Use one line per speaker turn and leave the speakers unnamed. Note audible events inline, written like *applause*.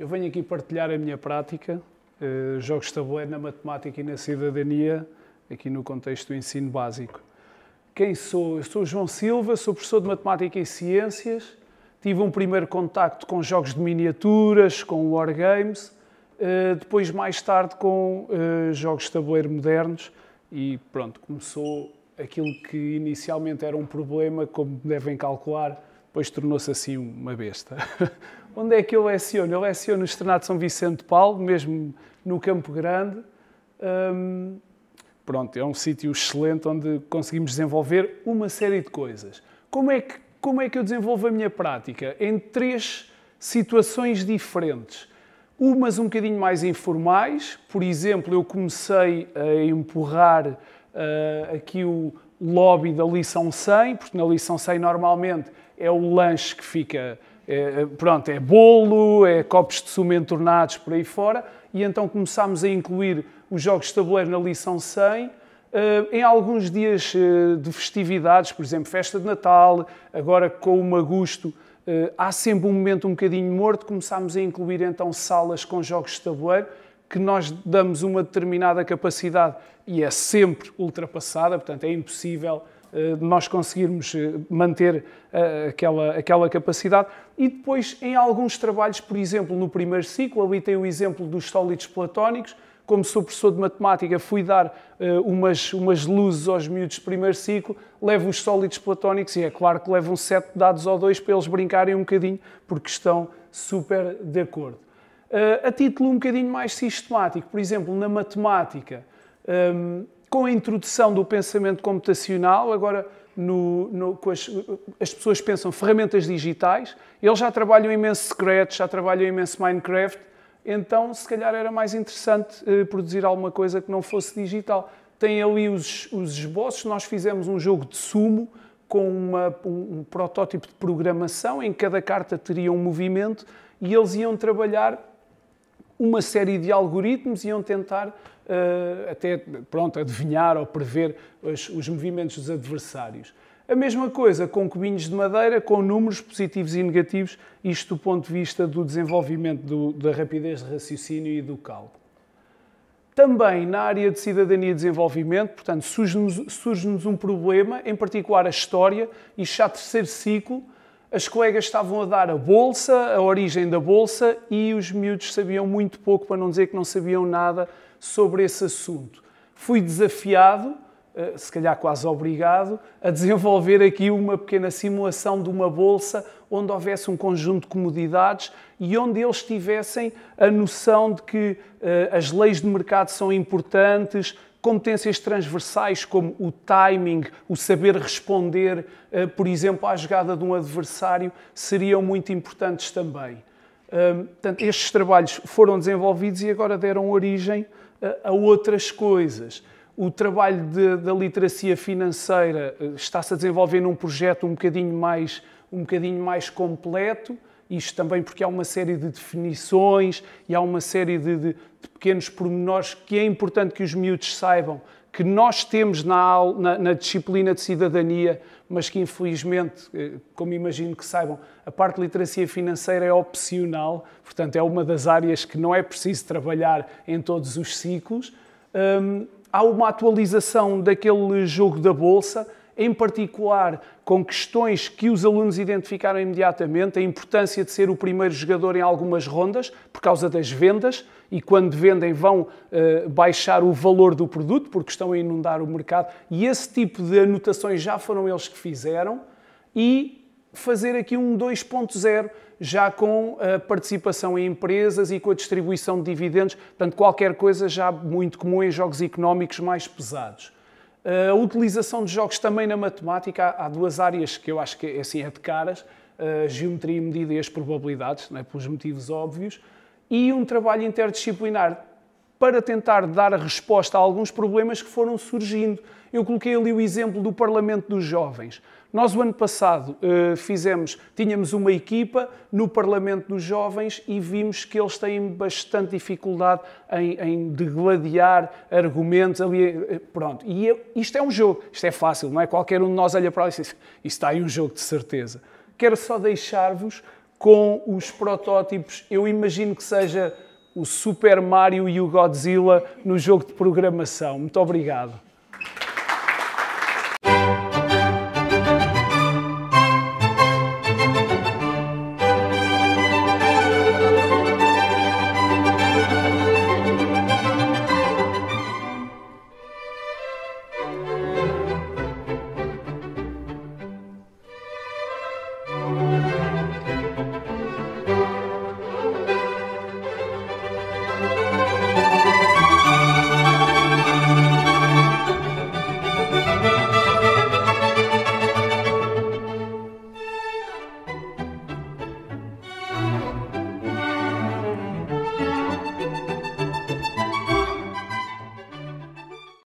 Eu venho aqui partilhar a minha prática, eh, jogos de tabuleiro na matemática e na cidadania, aqui no contexto do ensino básico. Quem sou? Eu sou João Silva, sou professor de Matemática e Ciências. Tive um primeiro contacto com jogos de miniaturas, com wargames, eh, depois mais tarde com eh, jogos de tabuleiro modernos e pronto, começou aquilo que inicialmente era um problema, como devem calcular, depois tornou-se assim uma besta. *laughs* Onde é que eu leciono? Eu leciono no Externato São Vicente de Paulo, mesmo no Campo Grande. Hum, pronto, é um sítio excelente onde conseguimos desenvolver uma série de coisas. Como é, que, como é que eu desenvolvo a minha prática? Em três situações diferentes. Umas um bocadinho mais informais, por exemplo, eu comecei a empurrar uh, aqui o lobby da lição 100, porque na lição 100 normalmente é o lanche que fica é, é, pronto, é bolo, é copos de sumo entornados por aí fora, e então começámos a incluir os jogos de tabuleiro na lição 100, eh, em alguns dias eh, de festividades, por exemplo, festa de Natal, agora com o Magusto, eh, há sempre um momento um bocadinho morto, começámos a incluir então salas com jogos de tabuleiro, que nós damos uma determinada capacidade e é sempre ultrapassada, portanto é impossível eh, de nós conseguirmos eh, manter eh, aquela, aquela capacidade. E depois, em alguns trabalhos, por exemplo, no primeiro ciclo, ali tem o exemplo dos sólidos platónicos, como sou professor de matemática, fui dar uh, umas, umas luzes aos miúdos de primeiro ciclo, levo os sólidos platónicos e é claro que levam sete dados ou dois para eles brincarem um bocadinho, porque estão super de acordo. Uh, a título um bocadinho mais sistemático, por exemplo, na matemática, um, ehm, com a introdução do pensamento computacional, agora no, no, as, as, pessoas pensam ferramentas digitais, eles já trabalham imenso Scratch, já trabalham imenso Minecraft, então se calhar era mais interessante eh, produzir alguma coisa que não fosse digital. Tem ali os, os esboços, nós fizemos um jogo de sumo com uma, um, um protótipo de programação, em cada carta teria um movimento e eles iam trabalhar uma série de algoritmos iam tentar uh, até pronto, adivinhar ou prever os, os movimentos dos adversários. A mesma coisa com cubinhos de madeira, com números positivos e negativos, isto do ponto de vista do desenvolvimento do, da rapidez de raciocínio e do cálculo. Também na área de cidadania e desenvolvimento, portanto, surge-nos surge um problema, em particular a história, e já terceiro ciclo, as colegas estavam a dar a bolsa, a origem da bolsa, e os miúdos sabiam muito pouco, para não dizer que não sabiam nada, sobre esse assunto. Fui desafiado, eh, se calhar quase obrigado, a desenvolver aqui uma pequena simulação de uma bolsa onde houvesse um conjunto de comodidades e onde eles tivessem a noção de que eh, as leis de mercado são importantes, competências transversais como o timing, o saber responder, eh, por exemplo, à jogada de um adversário, seriam muito importantes também. Portanto, estes trabalhos foram desenvolvidos e agora deram origem eh, a outras coisas. O trabalho de, da literacia financeira eh, está-se a desenvolver num projeto um bocadinho mais, um bocadinho mais completo, isto também porque há uma série de definições e há uma série de, de, de pequenos pormenores que é importante que os miúdos saibam, que nós temos na, na, na, disciplina de cidadania, mas que infelizmente, eh, como imagino que saibam, a parte de literacia financeira é opcional, portanto é uma das áreas que não é preciso trabalhar em todos os ciclos. Hum, há uma atualização daquele jogo da bolsa, em particular com questões que os alunos identificaram imediatamente, a importância de ser o primeiro jogador em algumas rondas, por causa das vendas, e quando vendem vão uh, baixar o valor do produto, porque estão a inundar o mercado, e esse tipo de anotações já foram eles que fizeram, e fazer aqui um 2.0, já com a participação em empresas e com a distribuição de dividendos, portanto, qualquer coisa já muito comum em jogos económicos mais pesados. Eh, a utilização de jogos também na matemática, há duas áreas que eu acho que assim, é de caras, eh, a geometria e medida e as probabilidades, né, pelos motivos óbvios, e um trabalho interdisciplinar, para tentar dar a resposta a alguns problemas que foram surgindo. Eu coloquei ali o exemplo do Parlamento dos Jovens. Nós, o ano passado, eh, fizemos, tínhamos uma equipa no Parlamento dos Jovens e vimos que eles têm bastante dificuldade em, em degladiar argumentos ali. Eh, pronto. E eu, isto é um jogo, isto é fácil, não é? Qualquer um de nós olha para lá e diz: Isto está aí um jogo de certeza. Quero só deixar-vos com os protótipos. Eu imagino que seja o Super Mario e o Godzilla no jogo de programação. Muito obrigado.